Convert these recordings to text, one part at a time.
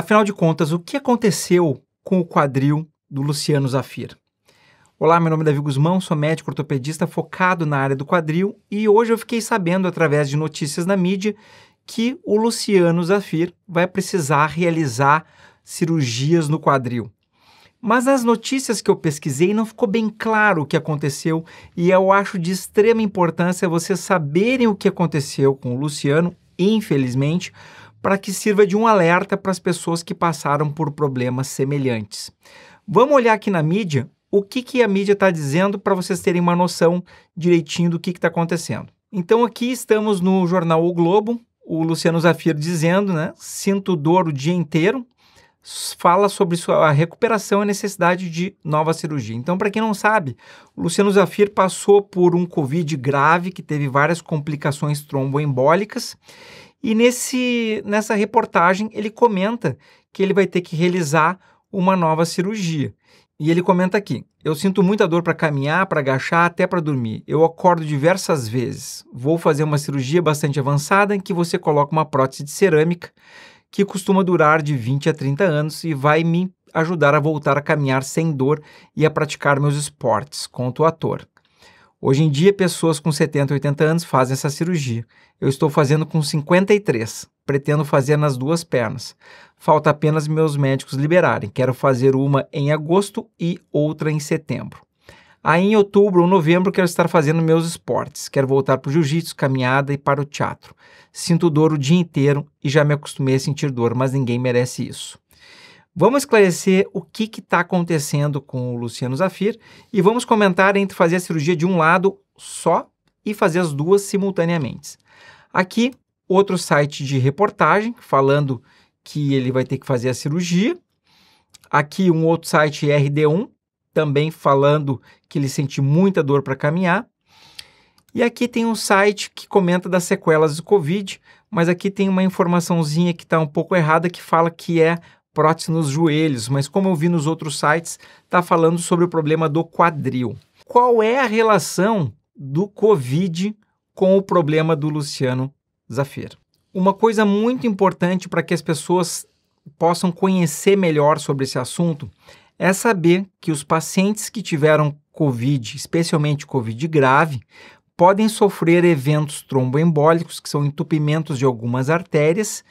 Afinal de contas, o que aconteceu com o quadril do Luciano Zafir? Olá, meu nome é Davi Guzmão, sou médico ortopedista focado na área do quadril e hoje eu fiquei sabendo através de notícias na mídia que o Luciano Zafir vai precisar realizar cirurgias no quadril. Mas nas notícias que eu pesquisei não ficou bem claro o que aconteceu e eu acho de extrema importância vocês saberem o que aconteceu com o Luciano, infelizmente, para que sirva de um alerta para as pessoas que passaram por problemas semelhantes. Vamos olhar aqui na mídia o que, que a mídia está dizendo para vocês terem uma noção direitinho do que está acontecendo. Então aqui estamos no jornal O Globo, o Luciano Zafir dizendo, né? Sinto dor o dia inteiro. Fala sobre sua recuperação e necessidade de nova cirurgia. Então, para quem não sabe, o Luciano Zafir passou por um Covid grave que teve várias complicações tromboembólicas e nesse, nessa reportagem ele comenta que ele vai ter que realizar uma nova cirurgia. E ele comenta aqui: Eu sinto muita dor para caminhar, para agachar, até para dormir. Eu acordo diversas vezes. Vou fazer uma cirurgia bastante avançada em que você coloca uma prótese de cerâmica que costuma durar de 20 a 30 anos e vai me ajudar a voltar a caminhar sem dor e a praticar meus esportes, conta o ator. Hoje em dia, pessoas com 70, 80 anos fazem essa cirurgia. Eu estou fazendo com 53. Pretendo fazer nas duas pernas. Falta apenas meus médicos liberarem. Quero fazer uma em agosto e outra em setembro. Aí em outubro ou novembro quero estar fazendo meus esportes. Quero voltar para o jiu-jitsu, caminhada e para o teatro. Sinto dor o dia inteiro e já me acostumei a sentir dor, mas ninguém merece isso. Vamos esclarecer o que está acontecendo com o Luciano Zafir e vamos comentar entre fazer a cirurgia de um lado só e fazer as duas simultaneamente. Aqui, outro site de reportagem falando que ele vai ter que fazer a cirurgia. Aqui, um outro site RD1 também falando que ele sente muita dor para caminhar. E aqui tem um site que comenta das sequelas do Covid, mas aqui tem uma informaçãozinha que está um pouco errada que fala que é prótese nos joelhos, mas como eu vi nos outros sites, está falando sobre o problema do quadril. Qual é a relação do Covid com o problema do Luciano Zafir? Uma coisa muito importante para que as pessoas possam conhecer melhor sobre esse assunto é saber que os pacientes que tiveram COVID, especialmente COVID grave, podem sofrer eventos tromboembólicos, que são entupimentos de algumas artérias,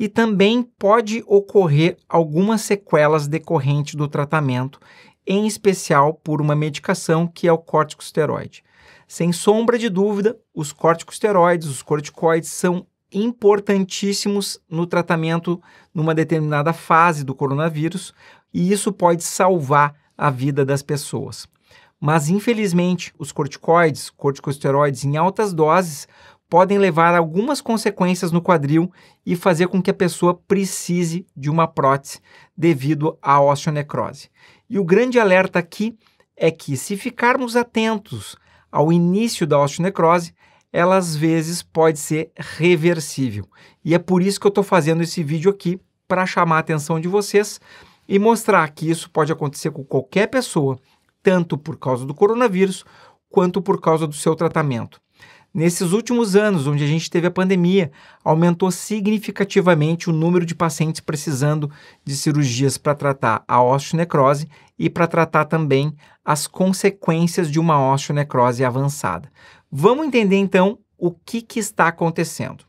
e também pode ocorrer algumas sequelas decorrentes do tratamento, em especial por uma medicação que é o corticosteroide. Sem sombra de dúvida, os corticosteroides, os corticoides são importantíssimos no tratamento numa determinada fase do coronavírus e isso pode salvar a vida das pessoas. Mas infelizmente, os corticoides, corticosteroides em altas doses, podem levar algumas consequências no quadril e fazer com que a pessoa precise de uma prótese devido à osteonecrose. E o grande alerta aqui é que se ficarmos atentos ao início da osteonecrose, ela às vezes pode ser reversível. E é por isso que eu estou fazendo esse vídeo aqui para chamar a atenção de vocês e mostrar que isso pode acontecer com qualquer pessoa, tanto por causa do coronavírus quanto por causa do seu tratamento. Nesses últimos anos, onde a gente teve a pandemia, aumentou significativamente o número de pacientes precisando de cirurgias para tratar a osteonecrose e para tratar também as consequências de uma osteonecrose avançada. Vamos entender então o que, que está acontecendo.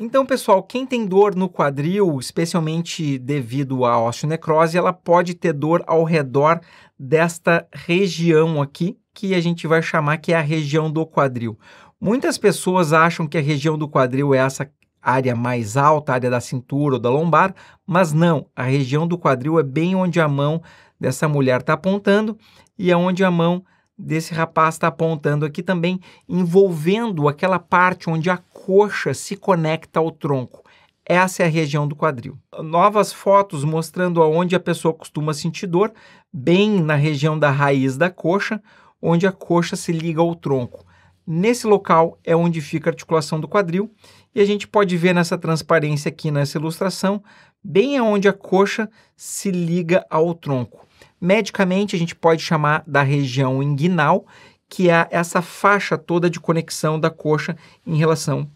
Então, pessoal, quem tem dor no quadril, especialmente devido à osteonecrose, ela pode ter dor ao redor desta região aqui, que a gente vai chamar que é a região do quadril. Muitas pessoas acham que a região do quadril é essa área mais alta, área da cintura ou da lombar, mas não, a região do quadril é bem onde a mão dessa mulher está apontando e é onde a mão desse rapaz está apontando aqui também, envolvendo aquela parte onde a coxa se conecta ao tronco. Essa é a região do quadril. Novas fotos mostrando aonde a pessoa costuma sentir dor, bem na região da raiz da coxa, onde a coxa se liga ao tronco. Nesse local é onde fica a articulação do quadril e a gente pode ver nessa transparência aqui nessa ilustração, bem aonde a coxa se liga ao tronco. Medicamente, a gente pode chamar da região inguinal, que é essa faixa toda de conexão da coxa em relação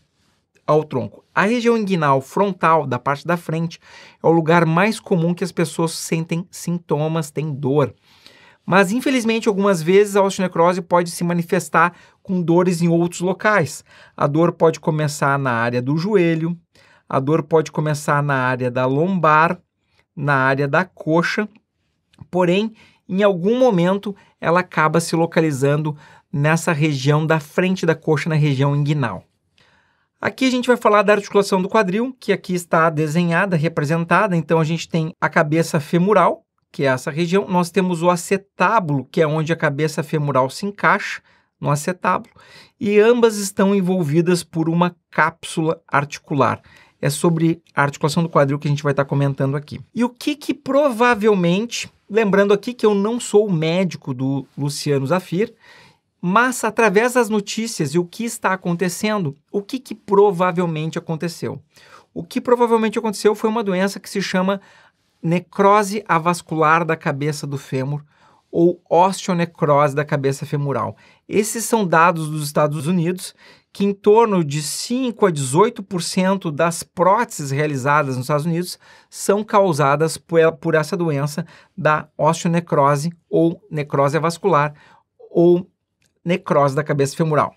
ao tronco. A região inguinal frontal, da parte da frente, é o lugar mais comum que as pessoas sentem sintomas, têm dor. Mas, infelizmente, algumas vezes a osteonecrose pode se manifestar com dores em outros locais. A dor pode começar na área do joelho, a dor pode começar na área da lombar, na área da coxa, porém, em algum momento, ela acaba se localizando nessa região da frente da coxa, na região inguinal. Aqui a gente vai falar da articulação do quadril, que aqui está desenhada, representada. Então a gente tem a cabeça femoral, que é essa região. Nós temos o acetábulo, que é onde a cabeça femoral se encaixa no acetábulo, e ambas estão envolvidas por uma cápsula articular. É sobre a articulação do quadril que a gente vai estar comentando aqui. E o que que provavelmente, lembrando aqui que eu não sou o médico do Luciano Zafir, mas através das notícias e o que está acontecendo, o que, que provavelmente aconteceu? O que provavelmente aconteceu foi uma doença que se chama necrose avascular da cabeça do fêmur ou osteonecrose da cabeça femoral. Esses são dados dos Estados Unidos que em torno de 5 a 18% das próteses realizadas nos Estados Unidos são causadas por essa doença da osteonecrose ou necrose vascular ou necrose da cabeça femoral. O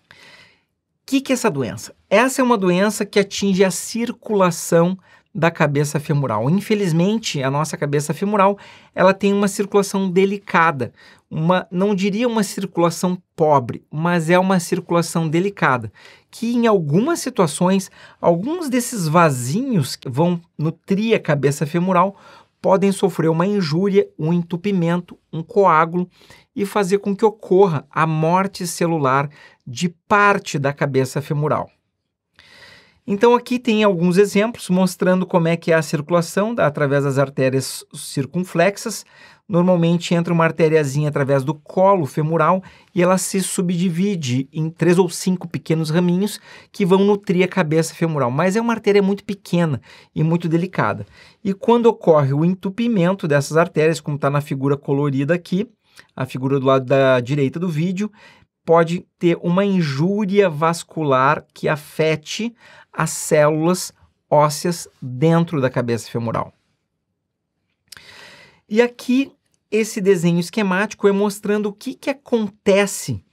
que, que é essa doença? Essa é uma doença que atinge a circulação da cabeça femoral. Infelizmente, a nossa cabeça femoral, ela tem uma circulação delicada, uma não diria uma circulação pobre, mas é uma circulação delicada, que em algumas situações, alguns desses vasinhos que vão nutrir a cabeça femoral podem sofrer uma injúria, um entupimento, um coágulo e fazer com que ocorra a morte celular de parte da cabeça femoral. Então aqui tem alguns exemplos mostrando como é que é a circulação da, através das artérias circunflexas. Normalmente entra uma artériazinha através do colo femoral e ela se subdivide em três ou cinco pequenos raminhos que vão nutrir a cabeça femoral. Mas é uma artéria muito pequena e muito delicada. E quando ocorre o entupimento dessas artérias, como está na figura colorida aqui, a figura do lado da direita do vídeo, pode ter uma injúria vascular que afete as células ósseas dentro da cabeça femoral. E aqui, esse desenho esquemático é mostrando o que, que acontece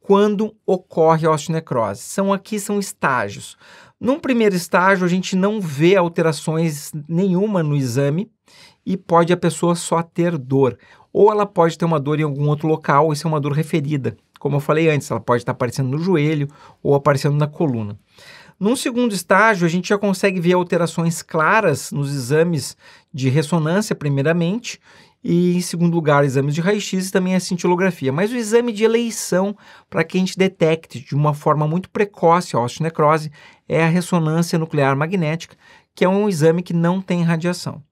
quando ocorre a osteonecrose. São aqui são estágios. Num primeiro estágio, a gente não vê alterações nenhuma no exame e pode a pessoa só ter dor. Ou ela pode ter uma dor em algum outro local, isso é uma dor referida, como eu falei antes, ela pode estar aparecendo no joelho ou aparecendo na coluna. Num segundo estágio, a gente já consegue ver alterações claras nos exames de ressonância, primeiramente, e, em segundo lugar, exames de raio-x e também a cintilografia. Mas o exame de eleição para que a gente detecte de uma forma muito precoce a osteonecrose é a ressonância nuclear magnética, que é um exame que não tem radiação.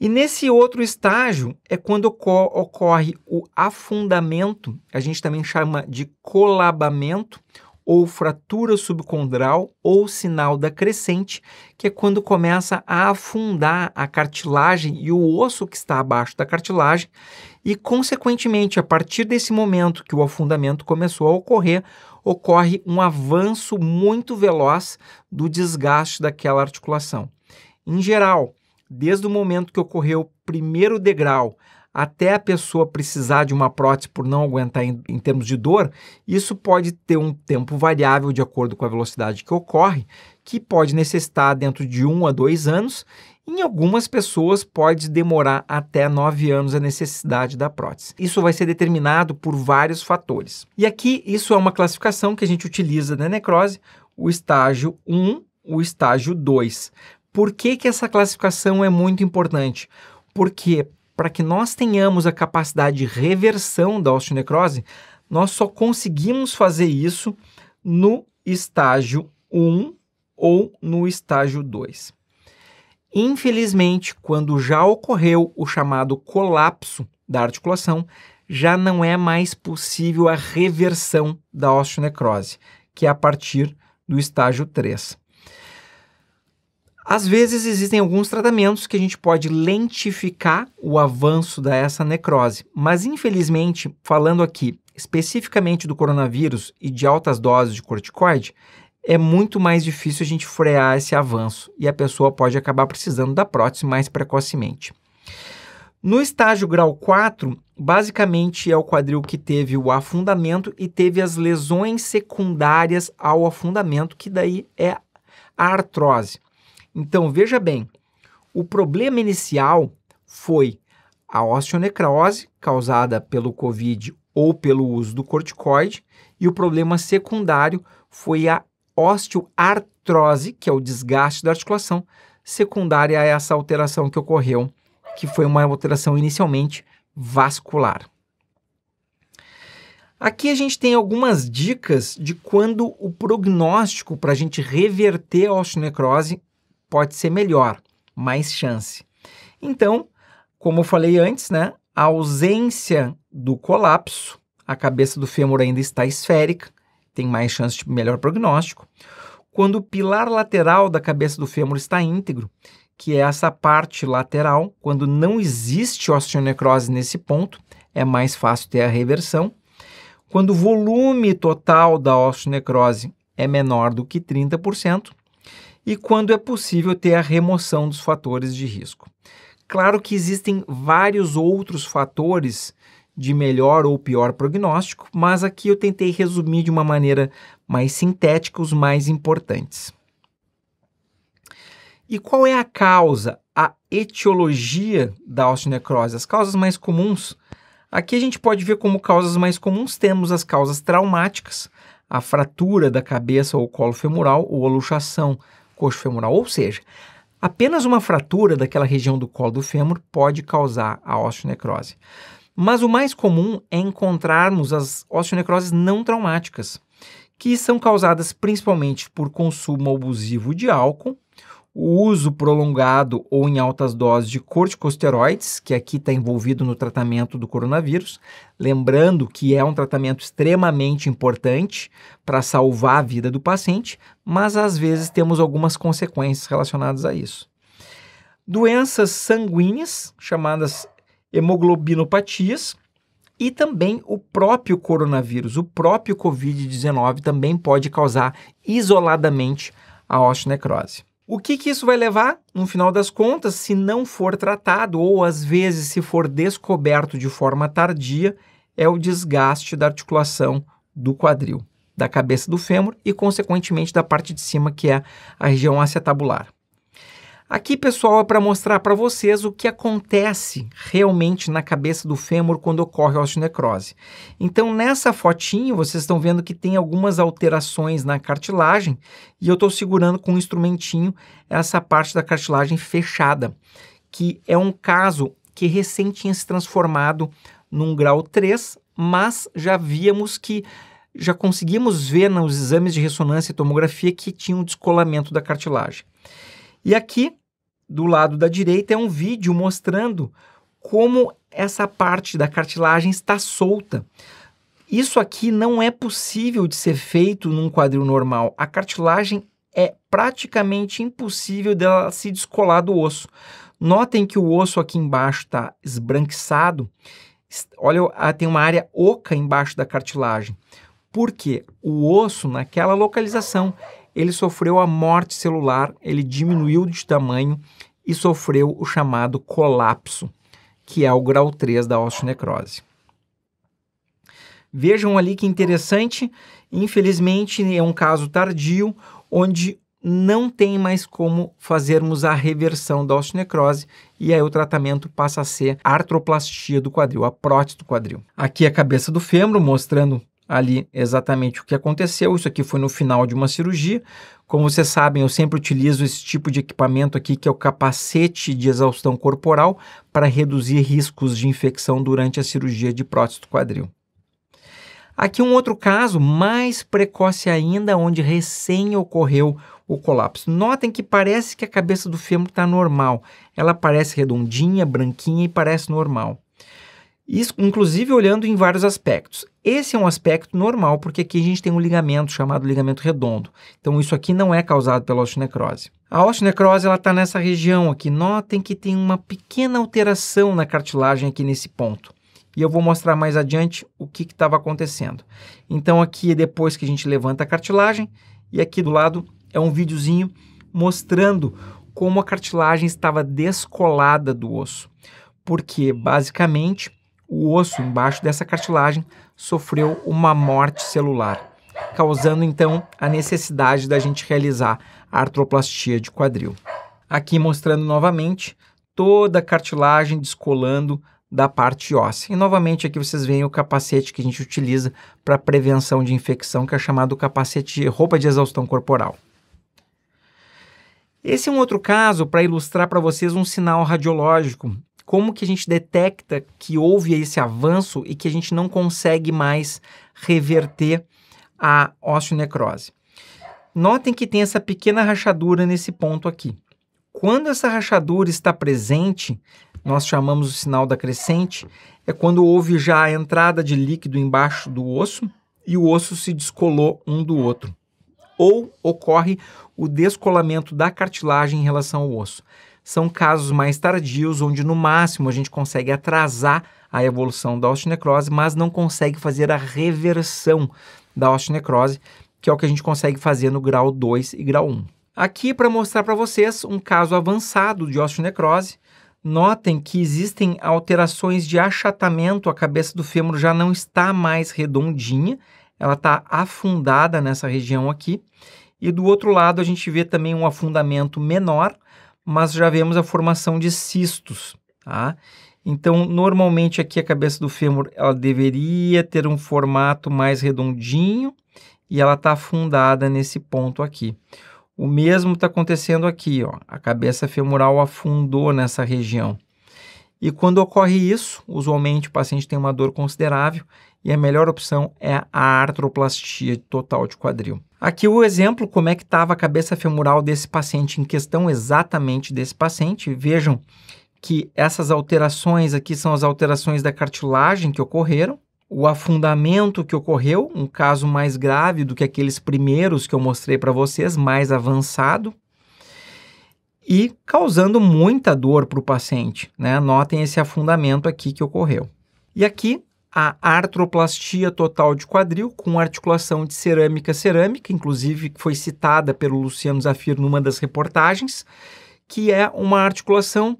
E nesse outro estágio é quando ocorre o afundamento, a gente também chama de colabamento, ou fratura subcondral, ou sinal da crescente, que é quando começa a afundar a cartilagem e o osso que está abaixo da cartilagem, e, consequentemente, a partir desse momento que o afundamento começou a ocorrer, ocorre um avanço muito veloz do desgaste daquela articulação. Em geral, desde o momento que ocorreu o primeiro degrau até a pessoa precisar de uma prótese por não aguentar em, em, termos de dor, isso pode ter um tempo variável de acordo com a velocidade que ocorre, que pode necessitar dentro de um a dois anos. Em algumas pessoas pode demorar até nove anos a necessidade da prótese. Isso vai ser determinado por vários fatores. E aqui isso é uma classificação que a gente utiliza na necrose, o estágio 1, o estágio 2. Por que, que essa classificação é muito importante? Porque para que nós tenhamos a capacidade de reversão da osteonecrose, nós só conseguimos fazer isso no estágio 1 ou no estágio 2. Infelizmente, quando já ocorreu o chamado colapso da articulação, já não é mais possível a reversão da osteonecrose, que é a partir do estágio 3. Às vezes existem alguns tratamentos que a gente pode lentificar o avanço dessa necrose, mas infelizmente, falando aqui especificamente do coronavírus e de altas doses de corticoide, é muito mais difícil a gente frear esse avanço e a pessoa pode acabar precisando da prótese mais precocemente. No estágio grau 4, basicamente é o quadril que teve o afundamento e teve as lesões secundárias ao afundamento, que daí é a artrose. Então, veja bem, o problema inicial foi a osteonecrose causada pelo COVID ou pelo uso do corticoide e o problema secundário foi a osteoartrose, que é o desgaste da articulação, secundária a essa alteração que ocorreu, que foi uma alteração inicialmente vascular. Aqui a gente tem algumas dicas de quando o prognóstico para a gente reverter a osteonecrose pode ser melhor, mais chance. Então, como eu falei antes, né, a ausência do colapso, a cabeça do fêmur ainda está esférica, tem mais chance de melhor prognóstico. Quando o pilar lateral da cabeça do fêmur está íntegro, que é essa parte lateral, quando não existe osteonecrose nesse ponto, é mais fácil ter a reversão. Quando o volume total da osteonecrose é menor do que 30%, e quando é possível ter a remoção dos fatores de risco. Claro que existem vários outros fatores de melhor ou pior prognóstico, mas aqui eu tentei resumir de uma maneira mais sintética os mais importantes. E qual é a causa, a etiologia da osteonecrose? As causas mais comuns. Aqui a gente pode ver como causas mais comuns temos as causas traumáticas, a fratura da cabeça ou colo femoral ou a luxação coxo femoral, ou seja, apenas uma fratura daquela região do colo do fêmur pode causar a osteonecrose. Mas o mais comum é encontrarmos as osteonecroses não traumáticas, que são causadas principalmente por consumo abusivo de álcool o uso prolongado ou em altas doses de corticosteroides, que aqui está envolvido no tratamento do coronavírus, lembrando que é um tratamento extremamente importante para salvar a vida do paciente, mas às vezes temos algumas consequências relacionadas a isso. Doenças sanguíneas, chamadas hemoglobinopatias, e também o próprio coronavírus, o próprio Covid-19 também pode causar isoladamente a osteonecrose. O que, que isso vai levar? No final das contas, se não for tratado ou às vezes se for descoberto de forma tardia, é o desgaste da articulação do quadril, da cabeça do fêmur e, consequentemente, da parte de cima, que é a região acetabular. Aqui, pessoal, é para mostrar para vocês o que acontece realmente na cabeça do fêmur quando ocorre osteonecrose. Então, nessa fotinho, vocês estão vendo que tem algumas alterações na cartilagem e eu estou segurando com um instrumentinho essa parte da cartilagem fechada, que é um caso que recém tinha se transformado num grau 3, mas já víamos que já conseguimos ver nos exames de ressonância e tomografia que tinha um descolamento da cartilagem. E aqui do lado da direita é um vídeo mostrando como essa parte da cartilagem está solta. Isso aqui não é possível de ser feito num quadril normal. A cartilagem é praticamente impossível dela se descolar do osso. Notem que o osso aqui embaixo está esbranquiçado. Olha, ah, tem uma área oca embaixo da cartilagem. Porque o osso, naquela localização, ele sofreu a morte celular, ele diminuiu de tamanho, e sofreu o chamado colapso, que é o grau 3 da osteonecrose. Vejam ali que interessante, infelizmente é um caso tardio, onde não tem mais como fazermos a reversão da osteonecrose e aí o tratamento passa a ser artroplastia do quadril, a prótese do quadril. Aqui a cabeça do fêmur mostrando ali exatamente o que aconteceu. Isso aqui foi no final de uma cirurgia. Como vocês sabem, eu sempre utilizo esse tipo de equipamento aqui, que é o capacete de exaustão corporal, para reduzir riscos de infecção durante a cirurgia de prótese do quadril. Aqui um outro caso mais precoce ainda, onde recém ocorreu o colapso. Notem que parece que a cabeça do fêmur está normal. Ela parece redondinha, branquinha e parece normal. Isso, inclusive olhando em vários aspectos. Esse é um aspecto normal, porque aqui a gente tem um ligamento chamado ligamento redondo. Então, isso aqui não é causado pela osteonecrose. A osteonecrose está nessa região aqui. Notem que tem uma pequena alteração na cartilagem aqui nesse ponto. E eu vou mostrar mais adiante o que estava acontecendo. Então, aqui é depois que a gente levanta a cartilagem, e aqui do lado é um videozinho mostrando como a cartilagem estava descolada do osso. Porque, basicamente, o osso embaixo dessa cartilagem sofreu uma morte celular, causando então a necessidade da gente realizar a artroplastia de quadril. Aqui mostrando novamente toda a cartilagem descolando da parte óssea. E novamente aqui vocês veem o capacete que a gente utiliza para prevenção de infecção, que é chamado capacete de roupa de exaustão corporal. Esse é um outro caso para ilustrar para vocês um sinal radiológico como que a gente detecta que houve esse avanço e que a gente não consegue mais reverter a osteonecrose. Notem que tem essa pequena rachadura nesse ponto aqui. Quando essa rachadura está presente, nós chamamos o sinal da crescente, é quando houve já a entrada de líquido embaixo do osso e o osso se descolou um do outro. Ou ocorre o descolamento da cartilagem em relação ao osso são casos mais tardios, onde no máximo a gente consegue atrasar a evolução da osteonecrose, mas não consegue fazer a reversão da osteonecrose, que é o que a gente consegue fazer no grau 2 e grau 1. Aqui para mostrar para vocês um caso avançado de osteonecrose. Notem que existem alterações de achatamento, a cabeça do fêmur já não está mais redondinha, ela está afundada nessa região aqui. E do outro lado a gente vê também um afundamento menor, mas já vemos a formação de cistos, tá? Então, normalmente aqui a cabeça do fêmur, ela deveria ter um formato mais redondinho e ela está afundada nesse ponto aqui. O mesmo está acontecendo aqui, ó. A cabeça femoral afundou nessa região. E quando ocorre isso, usualmente o paciente tem uma dor considerável e a melhor opção é a artroplastia total de quadril. Aqui o exemplo, como é que estava a cabeça femoral desse paciente em questão, exatamente desse paciente. Vejam que essas alterações aqui são as alterações da cartilagem que ocorreram, o afundamento que ocorreu, um caso mais grave do que aqueles primeiros que eu mostrei para vocês, mais avançado, e causando muita dor para o paciente. Né? Notem esse afundamento aqui que ocorreu. E aqui a artroplastia total de quadril com articulação de cerâmica cerâmica, inclusive que foi citada pelo Luciano Zafir numa das reportagens, que é uma articulação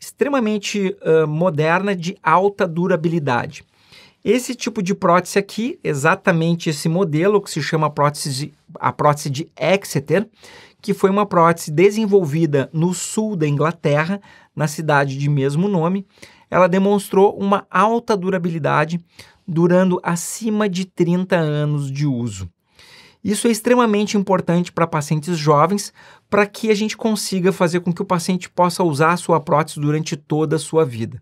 extremamente uh, moderna de alta durabilidade. Esse tipo de prótese aqui, exatamente esse modelo que se chama prótese de, a prótese de Exeter, que foi uma prótese desenvolvida no sul da Inglaterra, na cidade de mesmo nome, ela demonstrou uma alta durabilidade, durando acima de 30 anos de uso. Isso é extremamente importante para pacientes jovens, para que a gente consiga fazer com que o paciente possa usar a sua prótese durante toda a sua vida.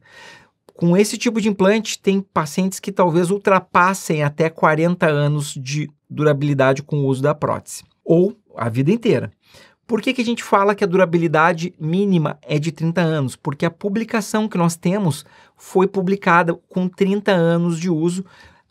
Com esse tipo de implante, tem pacientes que talvez ultrapassem até 40 anos de durabilidade com o uso da prótese, ou a vida inteira. Por que, que a gente fala que a durabilidade mínima é de 30 anos? Porque a publicação que nós temos foi publicada com 30 anos de uso,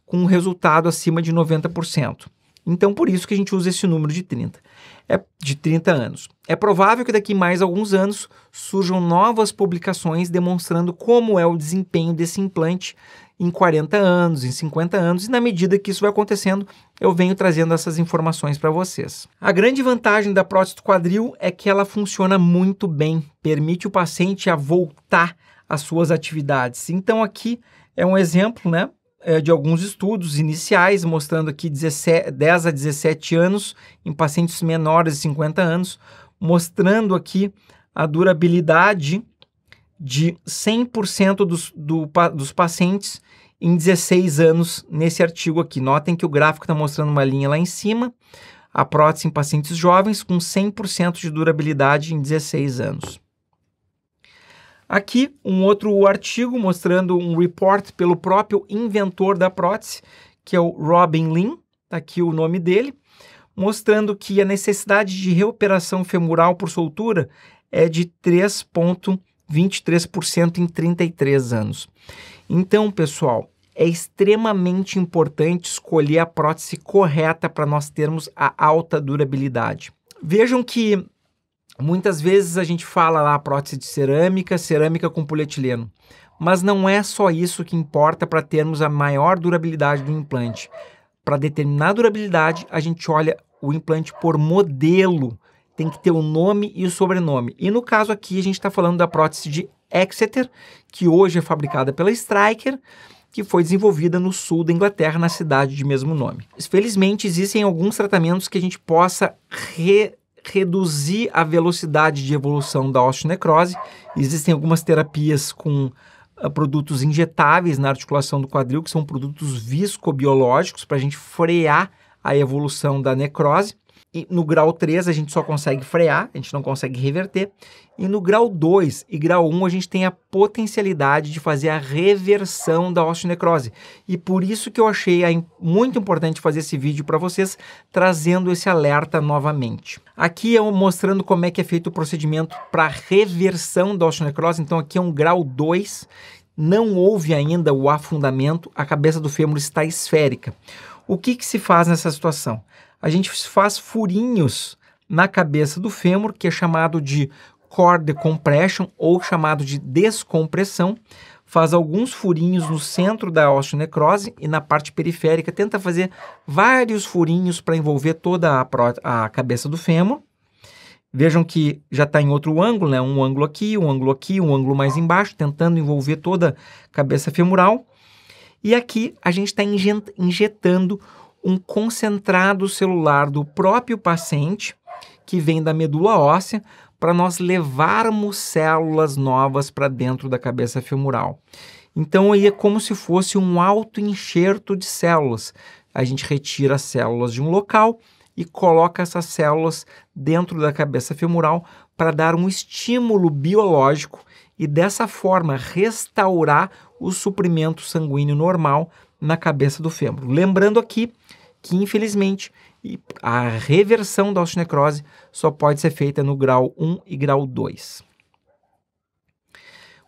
com um resultado acima de 90%. Então, por isso que a gente usa esse número de 30. É de 30 anos. É provável que daqui mais alguns anos surjam novas publicações demonstrando como é o desempenho desse implante em 40 anos, em 50 anos, e na medida que isso vai acontecendo, eu venho trazendo essas informações para vocês. A grande vantagem da prótese do quadril é que ela funciona muito bem, permite o paciente a voltar às suas atividades. Então aqui é um exemplo, né? É, de alguns estudos iniciais mostrando aqui 10 a 17 anos em pacientes menores de 50 anos, mostrando aqui a durabilidade de 100% dos, do, dos pacientes em 16 anos nesse artigo aqui. Notem que o gráfico está mostrando uma linha lá em cima, a prótese em pacientes jovens com 100% de durabilidade em 16 anos. Aqui, um outro artigo mostrando um report pelo próprio inventor da prótese, que é o Robin Lin, está aqui o nome dele, mostrando que a necessidade de reoperação femoral por soltura é de 3,23% em 33 anos. Então, pessoal, é extremamente importante escolher a prótese correta para nós termos a alta durabilidade. Vejam que muitas vezes a gente fala lá prótese de cerâmica, cerâmica com polietileno, mas não é só isso que importa para termos a maior durabilidade do implante. Para determinar a durabilidade, a gente olha o implante por modelo, tem que ter o nome e o sobrenome. E no caso aqui, a gente está falando da prótese de Exeter, que hoje é fabricada pela Stryker, que foi desenvolvida no sul da Inglaterra, na cidade de mesmo nome. Felizmente, existem alguns tratamentos que a gente possa re reduzir a velocidade de evolução da osteonecrose. Existem algumas terapias com ah, produtos injetáveis na articulação do quadril, que são produtos viscobiológicos para a gente frear a evolução da necrose. E no grau 3 a gente só consegue frear, a gente não consegue reverter. E no grau 2 e grau 1 a gente tem a potencialidade de fazer a reversão da osteonecrose. E por isso que eu achei muito importante fazer esse vídeo para vocês, trazendo esse alerta novamente. Aqui eu mostrando como é que é feito o procedimento para reversão da osteonecrose. Então aqui é um grau 2, não houve ainda o afundamento, a cabeça do fêmur está esférica. O que, que se faz nessa situação? a gente faz furinhos na cabeça do fêmur, que é chamado de core decompression ou chamado de descompressão. Faz alguns furinhos no centro da osteonecrose e na parte periférica, tenta fazer vários furinhos para envolver toda a, a cabeça do fêmur. Vejam que já está em outro ângulo, né? um ângulo aqui, um ângulo aqui, um ângulo mais embaixo, tentando envolver toda a cabeça femoral. E aqui a gente está injetando um concentrado celular do próprio paciente, que vem da medula óssea, para nós levarmos células novas para dentro da cabeça femoral. Então, aí é como se fosse um autoenxerto de células. A gente retira as células de um local e coloca essas células dentro da cabeça femoral para dar um estímulo biológico e dessa forma restaurar o suprimento sanguíneo normal na cabeça do fêmur. Lembrando aqui que, infelizmente, a reversão da osteonecrose só pode ser feita no grau 1 e grau 2.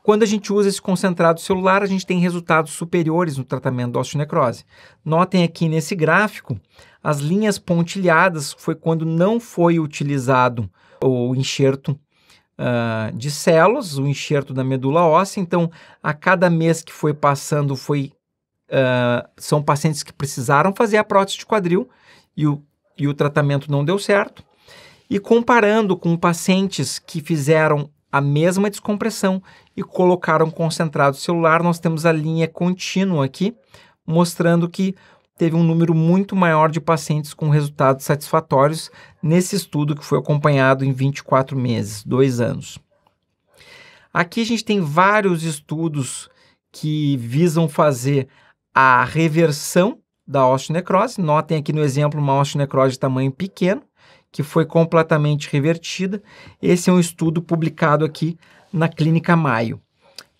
Quando a gente usa esse concentrado celular, a gente tem resultados superiores no tratamento da osteonecrose. Notem aqui nesse gráfico, as linhas pontilhadas foi quando não foi utilizado o enxerto uh, de células, o enxerto da medula óssea. Então, a cada mês que foi passando, foi uh, são pacientes que precisaram fazer a prótese de quadril e o, e o tratamento não deu certo. E comparando com pacientes que fizeram a mesma descompressão e colocaram concentrado celular, nós temos a linha contínua aqui, mostrando que teve um número muito maior de pacientes com resultados satisfatórios nesse estudo que foi acompanhado em 24 meses, dois anos. Aqui a gente tem vários estudos que visam fazer a reversão da osteonecrose. Notem aqui no exemplo uma osteonecrose de tamanho pequeno, que foi completamente revertida. Esse é um estudo publicado aqui na Clínica Maio,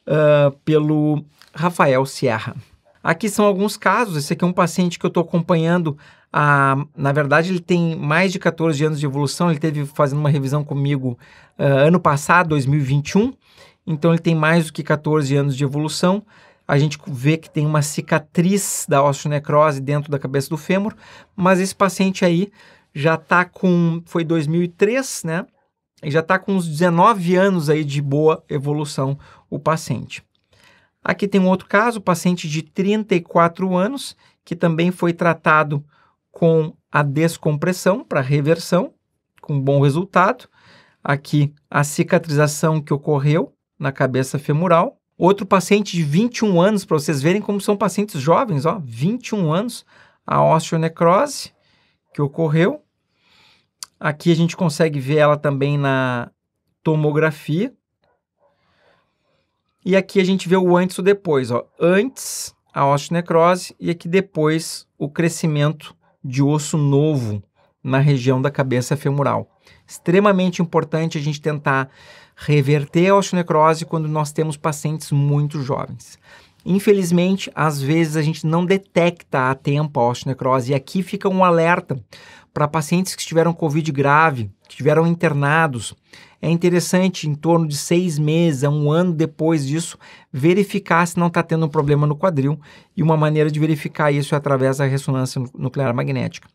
uh, pelo Rafael Sierra. Aqui são alguns casos. Esse aqui é um paciente que eu estou acompanhando. A, na verdade, ele tem mais de 14 anos de evolução. Ele teve fazendo uma revisão comigo uh, ano passado, 2021. Então, ele tem mais do que 14 anos de evolução a gente vê que tem uma cicatriz da osteonecrose dentro da cabeça do fêmur, mas esse paciente aí já está com, foi 2003, né? E já está com uns 19 anos aí de boa evolução o paciente. Aqui tem um outro caso, paciente de 34 anos, que também foi tratado com a descompressão para reversão, com bom resultado. Aqui a cicatrização que ocorreu na cabeça femoral, Outro paciente de 21 anos, para vocês verem como são pacientes jovens, ó, 21 anos, a osteonecrose que ocorreu. Aqui a gente consegue ver ela também na tomografia. E aqui a gente vê o antes e o depois, ó. Antes a osteonecrose e aqui depois o crescimento de osso novo na região da cabeça femoral. Extremamente importante a gente tentar reverter a osteonecrose quando nós temos pacientes muito jovens. Infelizmente, às vezes a gente não detecta a tempo a osteonecrose e aqui fica um alerta para pacientes que tiveram COVID grave, que tiveram internados é interessante, em torno de seis meses a um ano depois disso, verificar se não está tendo um problema no quadril. E uma maneira de verificar isso é através da ressonância nuclear magnética.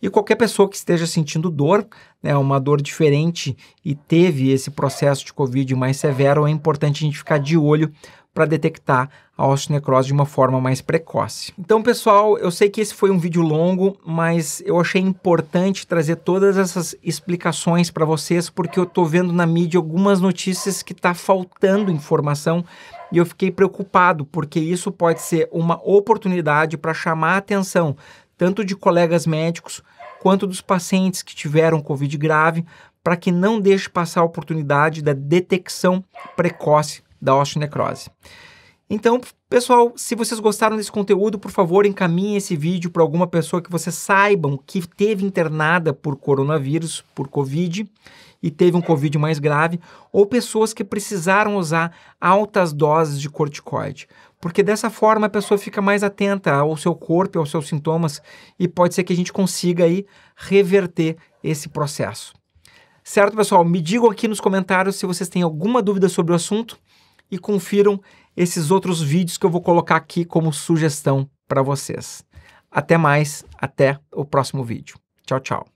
E qualquer pessoa que esteja sentindo dor, né, uma dor diferente e teve esse processo de Covid mais severo, é importante a gente ficar de olho para detectar a osteonecrose de uma forma mais precoce. Então, pessoal, eu sei que esse foi um vídeo longo, mas eu achei importante trazer todas essas explicações para vocês, porque eu estou vendo na mídia algumas notícias que está faltando informação e eu fiquei preocupado, porque isso pode ser uma oportunidade para chamar a atenção tanto de colegas médicos quanto dos pacientes que tiveram Covid grave, para que não deixe passar a oportunidade da detecção precoce da osteonecrose. Então, pessoal, se vocês gostaram desse conteúdo, por favor, encaminhe esse vídeo para alguma pessoa que vocês saibam que teve internada por coronavírus, por Covid, e teve um Covid mais grave, ou pessoas que precisaram usar altas doses de corticoide. Porque dessa forma a pessoa fica mais atenta ao seu corpo, aos seus sintomas, e pode ser que a gente consiga aí reverter esse processo. Certo, pessoal? Me digam aqui nos comentários se vocês têm alguma dúvida sobre o assunto e confiram esses outros vídeos que eu vou colocar aqui como sugestão para vocês. Até mais, até o próximo vídeo. Tchau, tchau.